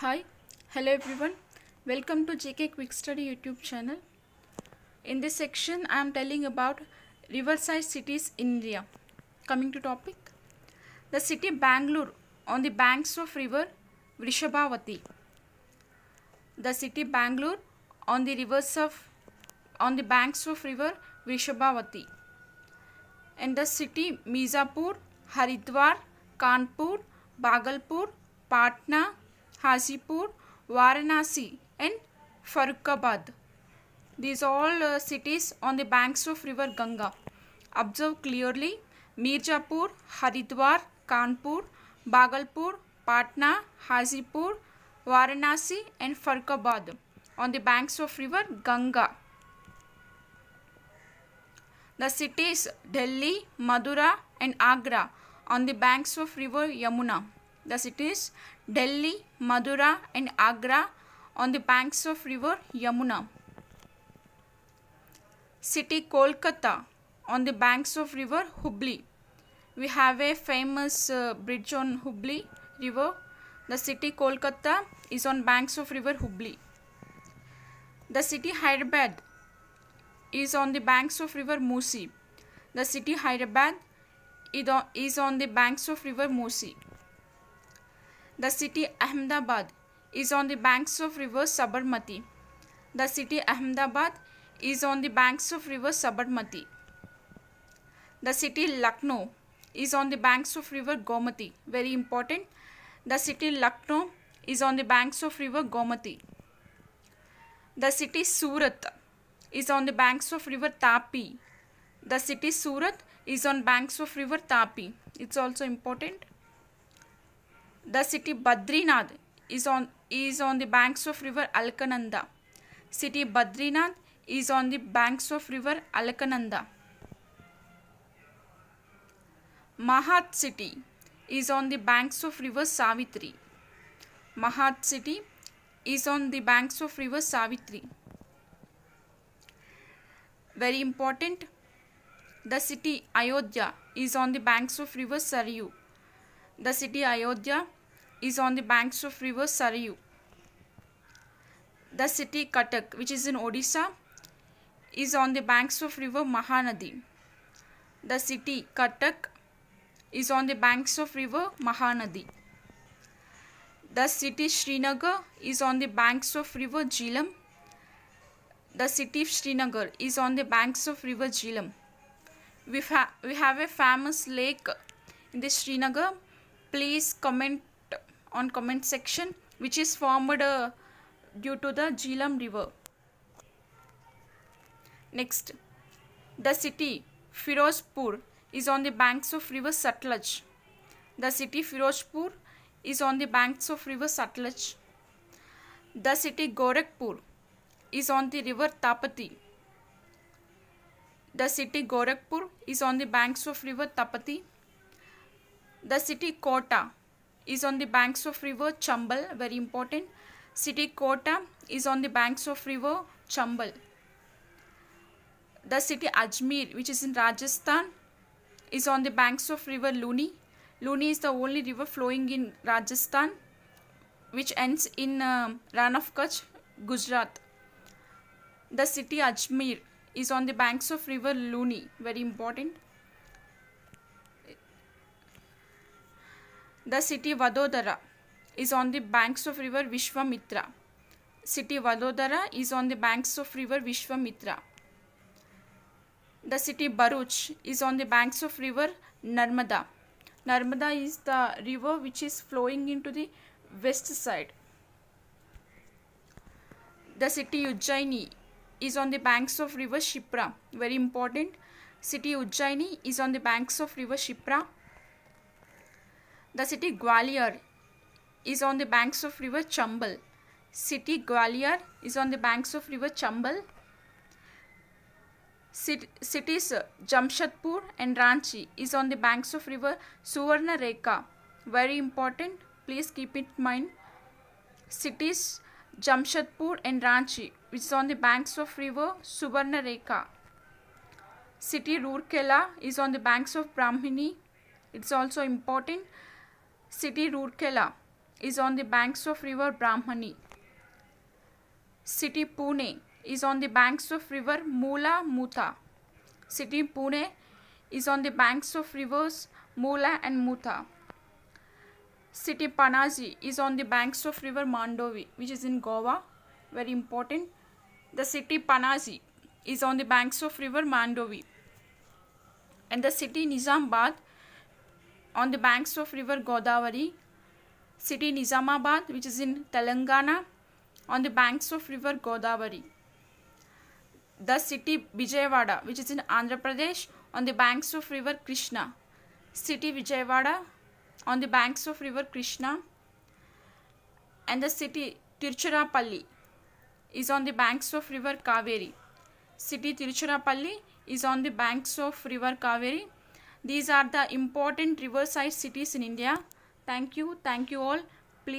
Hi, hello everyone. Welcome to JK Quick Study YouTube channel. In this section, I am telling about riverside cities in India. Coming to topic, the city Bangalore on the banks of river Vrishabhavati. The city Bangalore on the rivers of on the banks of river Vrishabhavati. And the city Mizapur, Haridwar, Kanpur, Bagalpur, Patna, Hazipur, Varanasi and Farukabad. These all uh, cities on the banks of river Ganga. Observe clearly Mirjapur, Haridwar, Kanpur, Bagalpur, Patna, Hazipur, Varanasi and Farukabad on the banks of river Ganga. The cities Delhi, Madura and Agra on the banks of river Yamuna. The cities Delhi, Madura and Agra on the banks of river Yamuna. City Kolkata on the banks of river Hubli. We have a famous uh, bridge on Hubli river. The city Kolkata is on banks of river Hubli. The city Hyderabad is on the banks of river Musi. The city Hyderabad is on the banks of river Musi. The city Ahmedabad is on the banks of river Sabarmati. The city Ahmedabad is on the banks of river Sabarmati. The city Lucknow is on the banks of river Gomati. Very important. The city Lucknow is on the banks of river Gomati. The city Surat is on the banks of river Tapi. The city Surat is on banks of river Tapi. It's also important. The city Badrinath is on, is on the banks of river Alkananda. City Badrinath is on the banks of river Alkananda. Mahat city is on the banks of river Savitri. Mahat city is on the banks of river Savitri. Very important, the city Ayodhya is on the banks of river Saryu. The city Ayodhya is on the banks of river Sarayu. The city Katak, which is in Odisha, is on the banks of river Mahanadi. The city Katak is on the banks of river Mahanadi. The city Srinagar is on the banks of river Jhelum. The city of Srinagar is on the banks of river Jhelum. We, we have a famous lake in the Srinagar. Please comment on comment section which is formed uh, due to the Jhelum river. Next, the city Firozpur is on the banks of river Satluj. The city Firozpur is on the banks of river Satluj. The city Gorakhpur is on the river Tapati. The city Gorakhpur is on the banks of river Tapati. The city Kota is on the banks of river Chambal, very important. City Kota is on the banks of river Chambal. The city Ajmer, which is in Rajasthan, is on the banks of river Luni. Luni is the only river flowing in Rajasthan, which ends in uh, um, Ran of Kutch, Gujarat. The city Ajmer is on the banks of river Luni, very important. The city Vadodara is on the banks of river Vishwamitra. City Vadodara is on the banks of river Vishwamitra. The city Baruch is on the banks of river Narmada. Narmada is the river which is flowing into the west side. The city Ujjaini is on the banks of river Shipra. Very important. City Ujjaini is on the banks of river Shipra. The city Gwalior is on the banks of river Chambal. City Gwalior is on the banks of river Chambal. cities Jamshedpur and Ranchi is on the banks of river Suvarnarekha. Very important, please keep it in mind. Cities Jamshedpur and Ranchi which is on the banks of river Suvarnarekha. City Roorkela is on the banks of Brahmini. It's also important City Roorkela is on the banks of river Brahmani. City Pune is on the banks of river Mula Mutha. City Pune is on the banks of rivers Mula and Mutha. City Panaji is on the banks of river Mandovi which is in Goa. Very important. The city Panaji is on the banks of river Mandovi. And the city Nizambad on the banks of river Godavari, city Nizamabad which is in Telangana on the banks of river Godavari. The city Vijayawada which is in Andhra Pradesh on the banks of river Krishna. City Vijayawada on the banks of river Krishna and the city Tiruchirappalli is on the banks of river Kaveri. City Tiruchirappalli is on the banks of river Kaveri these are the important riverside cities in India. Thank you. Thank you all.